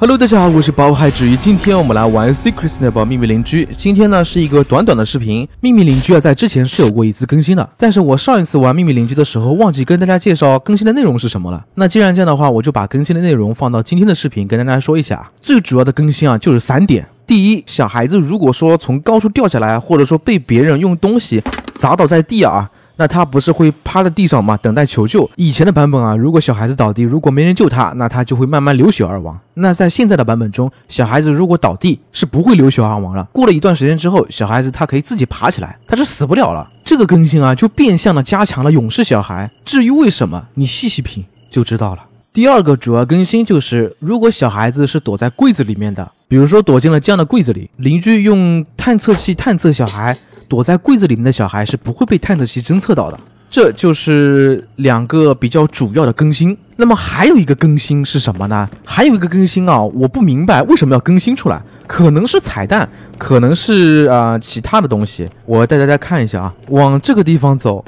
Hello，大家好，我是包海之鱼，今天我们来玩《Secret n e i 秘密邻居。今天呢是一个短短的视频。秘密邻居啊，在之前是有过一次更新的，但是我上一次玩秘密邻居的时候，忘记跟大家介绍更新的内容是什么了。那既然这样的话，我就把更新的内容放到今天的视频跟大家说一下。最主要的更新啊，就是三点：第一，小孩子如果说从高处掉下来，或者说被别人用东西砸倒在地啊。那他不是会趴在地上吗？等待求救。以前的版本啊，如果小孩子倒地，如果没人救他，那他就会慢慢流血而亡。那在现在的版本中，小孩子如果倒地是不会流血而亡了。过了一段时间之后，小孩子他可以自己爬起来，他就死不了了。这个更新啊，就变相的加强了勇士小孩。至于为什么，你细细品就知道了。第二个主要更新就是，如果小孩子是躲在柜子里面的，比如说躲进了这样的柜子里，邻居用探测器探测小孩。躲在柜子里面的小孩是不会被探测器侦测到的，这就是两个比较主要的更新。那么还有一个更新是什么呢？还有一个更新啊，我不明白为什么要更新出来，可能是彩蛋，可能是啊其他的东西。我带大家看一下啊，往这个地方走，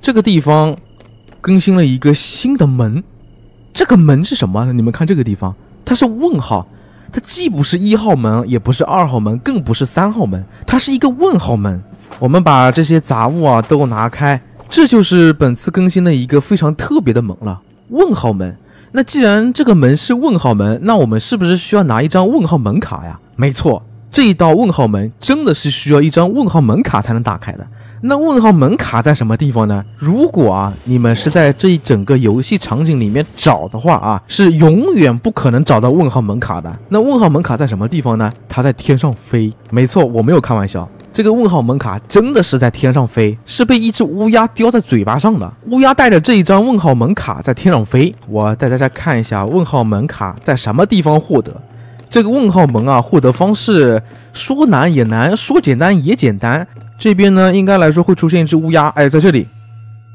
这个地方更新了一个新的门。这个门是什么？呢？你们看这个地方，它是问号。它既不是一号门，也不是二号门，更不是三号门，它是一个问号门。我们把这些杂物啊都拿开，这就是本次更新的一个非常特别的门了——问号门。那既然这个门是问号门，那我们是不是需要拿一张问号门卡呀？没错，这一道问号门真的是需要一张问号门卡才能打开的。那问号门卡在什么地方呢？如果啊，你们是在这一整个游戏场景里面找的话啊，是永远不可能找到问号门卡的。那问号门卡在什么地方呢？它在天上飞。没错，我没有开玩笑，这个问号门卡真的是在天上飞，是被一只乌鸦叼在嘴巴上的。乌鸦带着这一张问号门卡在天上飞。我带大家看一下问号门卡在什么地方获得。这个问号门啊，获得方式说难也难，说简单也简单。这边呢，应该来说会出现一只乌鸦。哎，在这里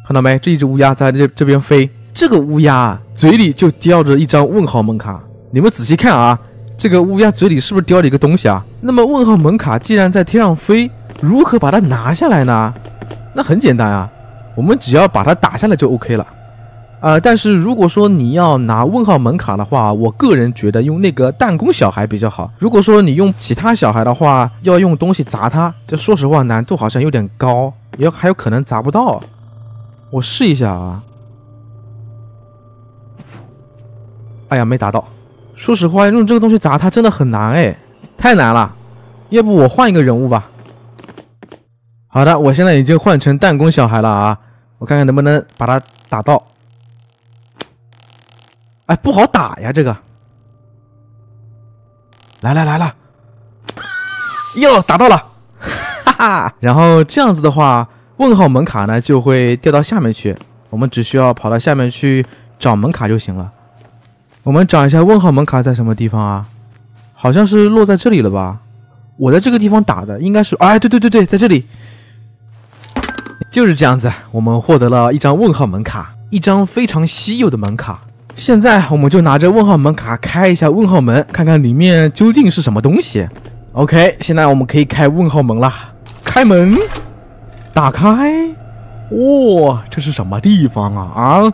看到没？这一只乌鸦在这这边飞，这个乌鸦嘴里就叼着一张问号门卡。你们仔细看啊，这个乌鸦嘴里是不是叼着一个东西啊？那么问号门卡既然在天上飞，如何把它拿下来呢？那很简单啊，我们只要把它打下来就 OK 了。呃，但是如果说你要拿问号门卡的话，我个人觉得用那个弹弓小孩比较好。如果说你用其他小孩的话，要用东西砸他，这说实话难度好像有点高，也还有可能砸不到。我试一下啊。哎呀，没砸到。说实话，用这个东西砸他真的很难哎，太难了。要不我换一个人物吧。好的，我现在已经换成弹弓小孩了啊，我看看能不能把他打到。哎，不好打呀这个！来来来了，哟，打到了，哈哈！然后这样子的话，问号门卡呢就会掉到下面去，我们只需要跑到下面去找门卡就行了。我们找一下问号门卡在什么地方啊？好像是落在这里了吧？我在这个地方打的，应该是……哎，对对对对，在这里，就是这样子，我们获得了一张问号门卡，一张非常稀有的门卡。现在我们就拿着问号门卡开一下问号门，看看里面究竟是什么东西。OK，现在我们可以开问号门了。开门，打开。哇，这是什么地方啊？啊，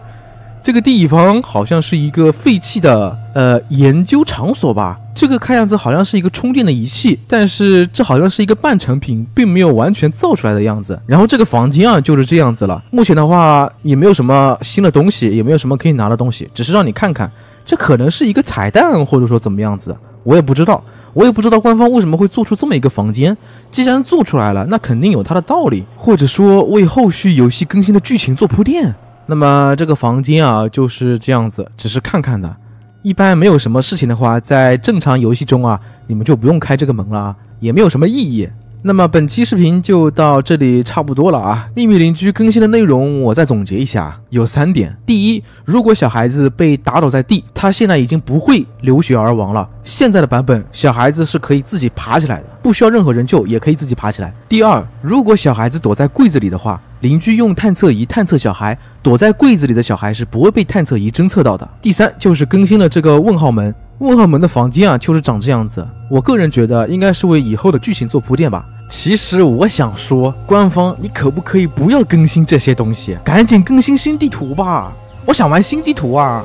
这个地方好像是一个废弃的呃研究场所吧。这个看样子好像是一个充电的仪器，但是这好像是一个半成品，并没有完全造出来的样子。然后这个房间啊就是这样子了，目前的话也没有什么新的东西，也没有什么可以拿的东西，只是让你看看。这可能是一个彩蛋，或者说怎么样子，我也不知道，我也不知道官方为什么会做出这么一个房间。既然做出来了，那肯定有它的道理，或者说为后续游戏更新的剧情做铺垫。那么这个房间啊就是这样子，只是看看的。一般没有什么事情的话，在正常游戏中啊，你们就不用开这个门了，也没有什么意义。那么本期视频就到这里差不多了啊。秘密邻居更新的内容我再总结一下，有三点：第一，如果小孩子被打倒在地，他现在已经不会流血而亡了。现在的版本，小孩子是可以自己爬起来的，不需要任何人救也可以自己爬起来。第二，如果小孩子躲在柜子里的话。邻居用探测仪探测小孩，躲在柜子里的小孩是不会被探测仪侦测到的。第三就是更新了这个问号门，问号门的房间啊，就是长这样子。我个人觉得应该是为以后的剧情做铺垫吧。其实我想说，官方你可不可以不要更新这些东西，赶紧更新新地图吧？我想玩新地图啊。